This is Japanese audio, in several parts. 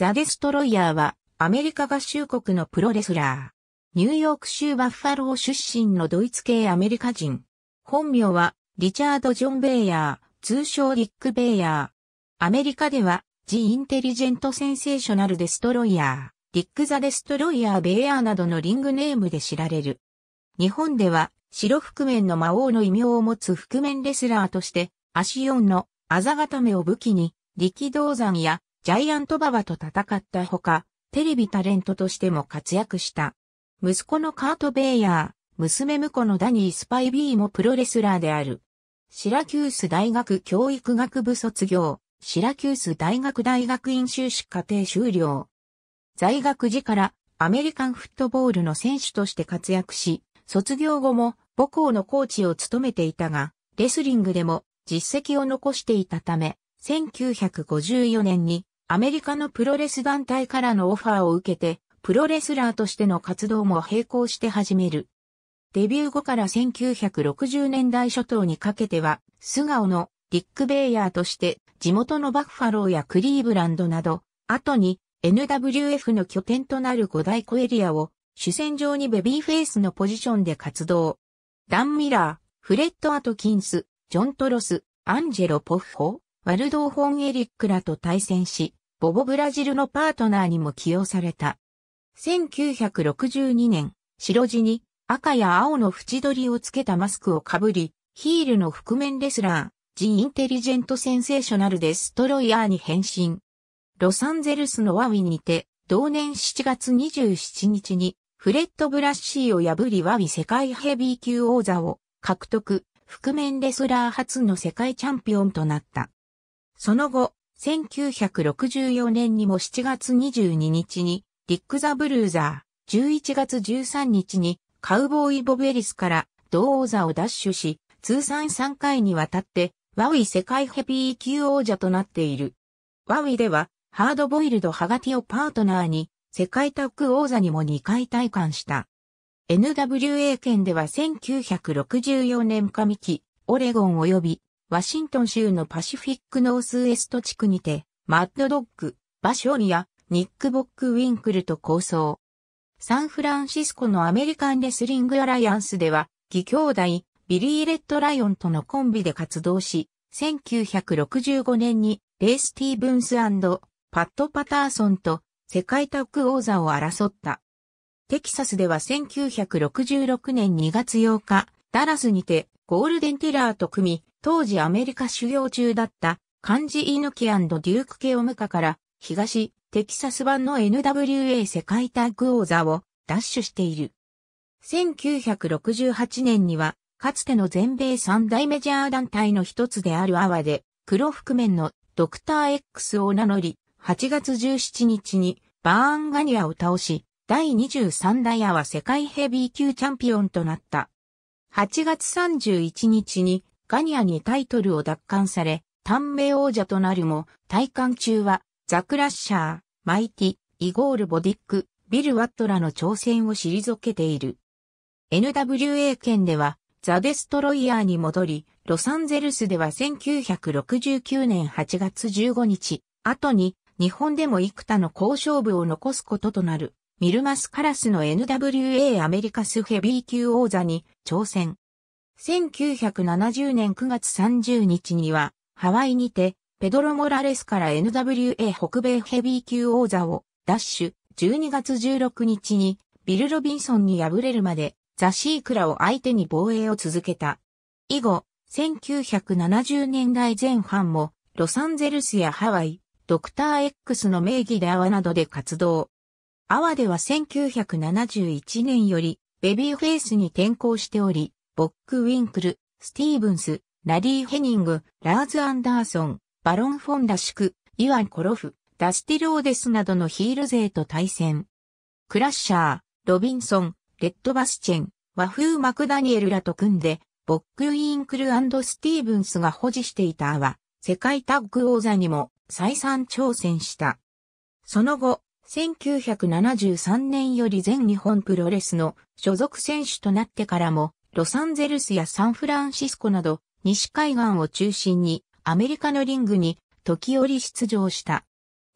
ザ・デストロイヤーはアメリカ合衆国のプロレスラー。ニューヨーク州バッファロー出身のドイツ系アメリカ人。本名はリチャード・ジョン・ベイヤー、通称リック・ベイヤー。アメリカではジ・インテリジェント・センセーショナル・デストロイヤー、リック・ザ・デストロイヤー・ベイヤーなどのリングネームで知られる。日本では白覆面の魔王の異名を持つ覆面レスラーとして、足4のあざ固めを武器に力道山やジャイアントババと戦ったほか、テレビタレントとしても活躍した。息子のカート・ベイヤー、娘婿のダニー・スパイビーもプロレスラーである。シラキュース大学教育学部卒業、シラキュース大学大学院修士課程修了。在学時からアメリカンフットボールの選手として活躍し、卒業後も母校のコーチを務めていたが、レスリングでも実績を残していたため、1954年にアメリカのプロレス団体からのオファーを受けて、プロレスラーとしての活動も並行して始める。デビュー後から1960年代初頭にかけては、素顔のリック・ベイヤーとして地元のバッファローやクリーブランドなど、後に NWF の拠点となる五大湖エリアを主戦場にベビーフェイスのポジションで活動。ダン・ミラー、フレッド・アトキンス、ジョン・トロス、アンジェロ・ポッホ、ワルドホン・エリックらと対戦し、ボボブラジルのパートナーにも起用された。1962年、白地に赤や青の縁取りをつけたマスクをかぶり、ヒールの覆面レスラー、ジ・インテリジェント・センセーショナル・デストロイヤーに変身。ロサンゼルスのワウィにて、同年7月27日に、フレッド・ブラッシーを破りワウィ世界ヘビー級王座を獲得、覆面レスラー初の世界チャンピオンとなった。その後、1964年にも7月22日に、リック・ザ・ブルーザー、11月13日に、カウボーイ・ボブ・エリスから、同王座を奪取し、通算3回にわたって、ワウイ世界ヘビー級王者となっている。ワウイでは、ハードボイルド・ハガティをパートナーに、世界タッグ王座にも2回体感した。NWA 県では1964年上期、オレゴン及びワシントン州のパシフィックノースウエスト地区にて、マッドドッグ、バショリア、ニック・ボック・ウィンクルと構想。サンフランシスコのアメリカンレスリングアライアンスでは、義兄弟、ビリー・レッド・ライオンとのコンビで活動し、1965年にレイ・スティーブンスパッド・パターソンと世界タッグ王座を争った。テキサスでは1966年2月8日、ダラスにてゴールデンテラーと組み、当時アメリカ修行中だった漢字イヌキデューク・系オムカから東テキサス版の NWA 世界タッグ王座を奪取している。1968年にはかつての全米三大メジャー団体の一つであるアワで黒覆面のドクター X を名乗り8月17日にバーンガニアを倒し第23代アワ世界ヘビー級チャンピオンとなった。8月31日にガニアにタイトルを奪還され、短命王者となるも、体感中は、ザクラッシャー、マイティ、イゴール・ボディック、ビル・ワットらの挑戦を退けている。NWA 圏では、ザ・デストロイヤーに戻り、ロサンゼルスでは1969年8月15日、後に、日本でも幾多の好勝負を残すこととなる、ミルマス・カラスの NWA アメリカスヘビー級王座に挑戦。1970年9月30日には、ハワイにて、ペドロ・モラレスから NWA 北米ヘビー級王座を、ダッシュ、12月16日に、ビル・ロビンソンに敗れるまで、ザ・シークラを相手に防衛を続けた。以後、1970年代前半も、ロサンゼルスやハワイ、ドクター X の名義でアワなどで活動。アワでは1971年より、ベビーフェイスに転向しており、ボック・ウィンクル、スティーブンス、ラリー・ヘニング、ラーズ・アンダーソン、バロン・フォン・ラシュク、イワン・コロフ、ダスティローデスなどのヒール勢と対戦。クラッシャー、ロビンソン、レッド・バスチェン、和風マクダニエルらと組んで、ボック・ウィンクルスティーブンスが保持していたアワ、世界タッグ王座にも再三挑戦した。その後、1973年より全日本プロレスの所属選手となってからも、ロサンゼルスやサンフランシスコなど、西海岸を中心にアメリカのリングに時折出場した。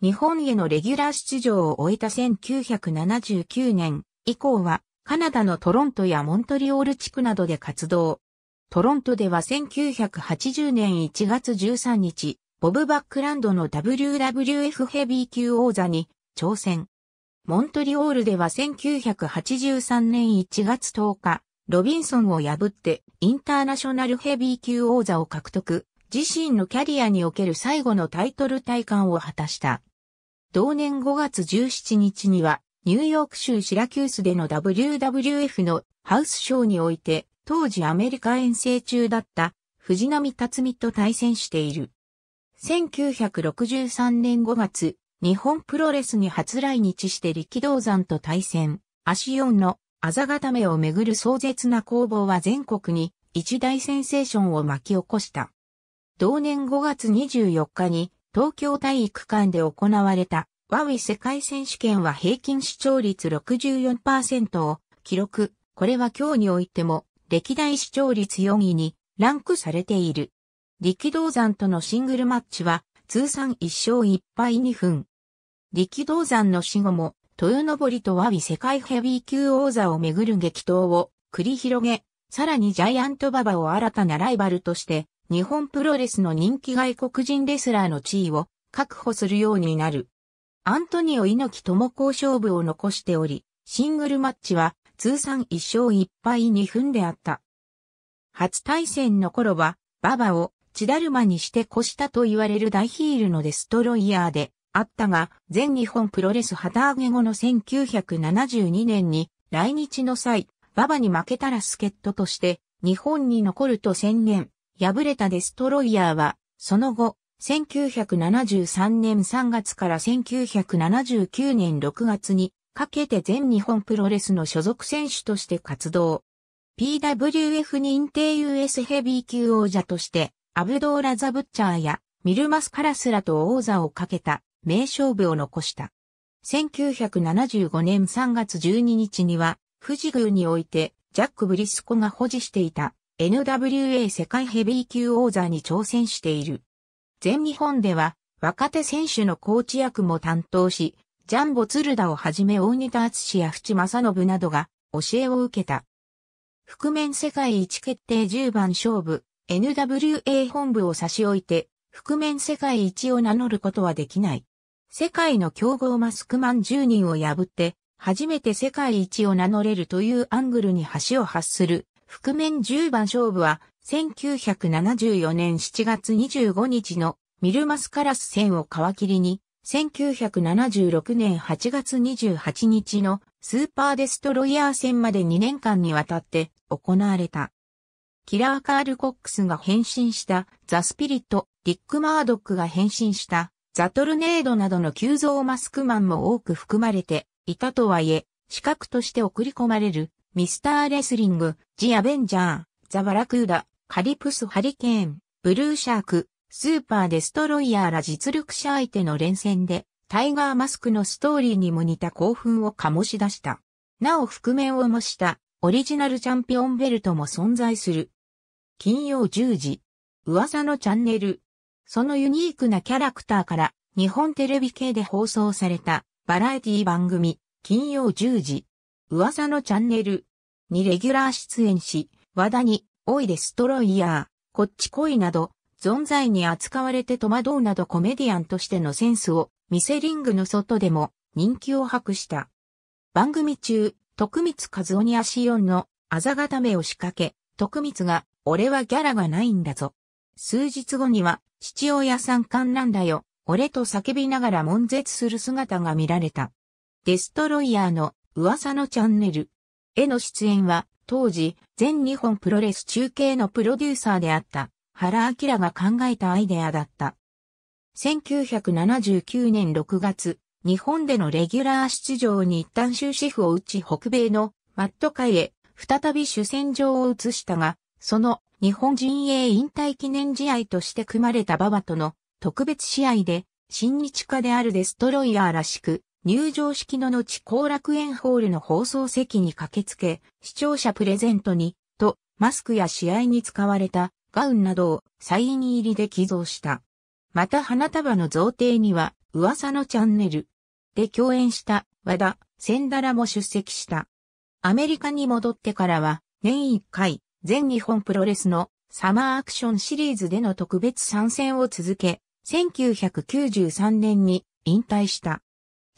日本へのレギュラー出場を終えた1979年以降はカナダのトロントやモントリオール地区などで活動。トロントでは1980年1月13日、ボブ・バックランドの WWF ヘビー級王座に挑戦。モントリオールでは1983年1月10日、ロビンソンを破ってインターナショナルヘビー級王座を獲得、自身のキャリアにおける最後のタイトル体感を果たした。同年5月17日には、ニューヨーク州シラキュースでの WWF のハウスショーにおいて、当時アメリカ遠征中だった藤波辰美と対戦している。1963年5月、日本プロレスに初来日して力道山と対戦、足4のあざがためをめぐる壮絶な攻防は全国に一大センセーションを巻き起こした。同年5月24日に東京体育館で行われたワウィ世界選手権は平均視聴率64%を記録。これは今日においても歴代視聴率4位にランクされている。力道山とのシングルマッチは通算1勝1敗2分。力道山の死後も豊登と和美世界ヘビー級王座をめぐる激闘を繰り広げ、さらにジャイアントババを新たなライバルとして、日本プロレスの人気外国人レスラーの地位を確保するようになる。アントニオ猪木とも勝負を残しており、シングルマッチは通算1勝1敗2分であった。初対戦の頃は、ババを血だるまにして越したと言われる大ヒールのデストロイヤーで、あったが、全日本プロレス旗揚げ後の1972年に来日の際、馬場に負けたら助っ人として日本に残ると宣言、敗れたデストロイヤーは、その後、1973年3月から1979年6月にかけて全日本プロレスの所属選手として活動。PWF 認定 US ヘビー級王者として、アブドーラ・ザ・ブッチャーやミルマス・カラスラと王座をかけた名勝負を残した。1975年3月12日には、富士宮において、ジャック・ブリスコが保持していた NWA 世界ヘビー級王座に挑戦している。全日本では、若手選手のコーチ役も担当し、ジャンボ・ツルダをはじめ大仁田敦や淵正信などが教えを受けた。覆面世界一決定10番勝負、NWA 本部を差し置いて、覆面世界一を名乗ることはできない。世界の強豪マスクマン10人を破って、初めて世界一を名乗れるというアングルに橋を発する、覆面10番勝負は、1974年7月25日のミルマスカラス戦を皮切りに、1976年8月28日のスーパーデストロイヤー戦まで2年間にわたって行われた。キラー・カール・コックスが変身したザ・スピリット、リック・マードックが変身したザトルネードなどの急増マスクマンも多く含まれていたとはいえ、資格として送り込まれる、ミスターレスリング、ジ・アベンジャー、ザ・バラクーダ、カリプス・ハリケーン、ブルーシャーク、スーパーデストロイヤーら実力者相手の連戦で、タイガーマスクのストーリーにも似た興奮を醸し出した。なお覆面を模したオリジナルチャンピオンベルトも存在する。金曜10時、噂のチャンネル。そのユニークなキャラクターから、日本テレビ系で放送された、バラエティ番組、金曜10時、噂のチャンネル、にレギュラー出演し、和田に、おいでストロイヤー、こっち来いなど、存在に扱われて戸惑うなどコメディアンとしてのセンスを、ミセリングの外でも人気を博した。番組中、徳光和夫に足音のあざがためを仕掛け、徳光が、俺はギャラがないんだぞ。数日後には、父親さん観覧だよ、俺と叫びながら悶絶する姿が見られた。デストロイヤーの噂のチャンネルへの出演は、当時、全日本プロレス中継のプロデューサーであった、原明が考えたアイデアだった。1979年6月、日本でのレギュラー出場に一旦終止符を打ち北米のマット会へ再び主戦場を移したが、その日本陣営引退記念試合として組まれた馬場との特別試合で、新日課であるデストロイヤーらしく、入場式の後後楽園ホールの放送席に駆けつけ、視聴者プレゼントに、と、マスクや試合に使われたガウンなどをサイン入りで寄贈した。また花束の贈呈には、噂のチャンネルで共演した和田、千ダラも出席した。アメリカに戻ってからは、年1回、全日本プロレスのサマーアクションシリーズでの特別参戦を続け、1993年に引退した。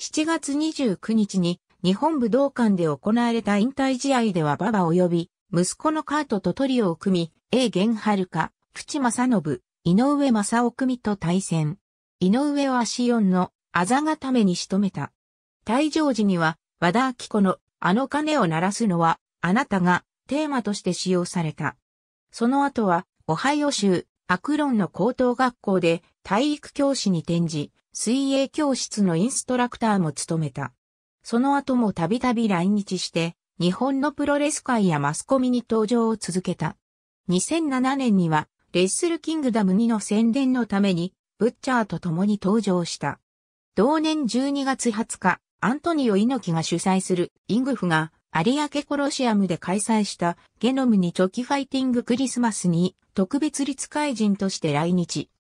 7月29日に日本武道館で行われた引退試合では馬場及び息子のカートとトリオを組み、A 玄春香、淵正信、井上正雄組と対戦。井上はシオンのあざがために仕留めた。退場時には和田明子のあの鐘を鳴らすのはあなたがテーマとして使用された。その後は、オハイオ州、アクロンの高等学校で体育教師に転じ、水泳教室のインストラクターも務めた。その後もたびたび来日して、日本のプロレス界やマスコミに登場を続けた。2007年には、レッスルキングダム2の宣伝のために、ブッチャーと共に登場した。同年12月20日、アントニオ猪木が主催するイングフが有明コロシアムで開催したゲノムにチョキファイティングクリスマスに特別立会人として来日。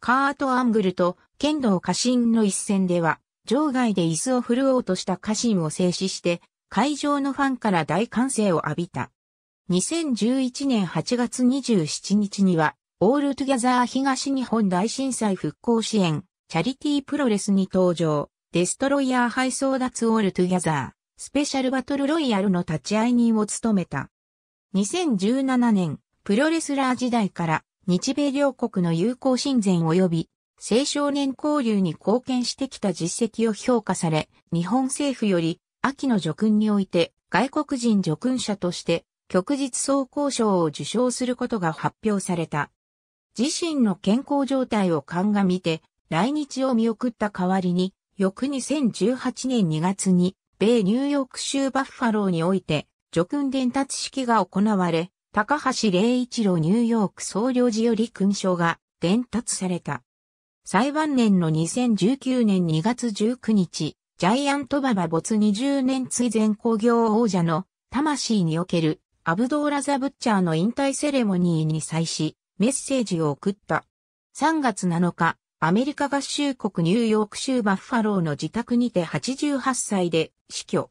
カート・アングルと剣道家臣の一戦では、場外で椅子を振るおうとした家臣を制止して、会場のファンから大歓声を浴びた。2011年8月27日には、オールトゥギャザー東日本大震災復興支援、チャリティープロレスに登場、デストロイヤー配送脱オールトゥギャザー。スペシャルバトルロイヤルの立ち会い人を務めた。2017年、プロレスラー時代から日米両国の友好親善及び青少年交流に貢献してきた実績を評価され、日本政府より秋の叙勲において外国人叙勲者として旭日総交渉を受賞することが発表された。自身の健康状態を鑑みて来日を見送った代わりに、翌2018年2月に米ニューヨーク州バッファローにおいて、叙勲伝達式が行われ、高橋霊一郎ニューヨーク総領事より勲章が伝達された。最晩年の2019年2月19日、ジャイアントババ没20年追前工業王者の魂におけるアブドーラザ・ブッチャーの引退セレモニーに際し、メッセージを送った。3月7日、アメリカ合衆国ニューヨーク州バッファローの自宅にて88歳で死去。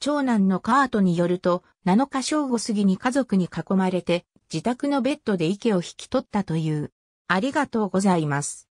長男のカートによると、7日正午過ぎに家族に囲まれて、自宅のベッドで息を引き取ったという。ありがとうございます。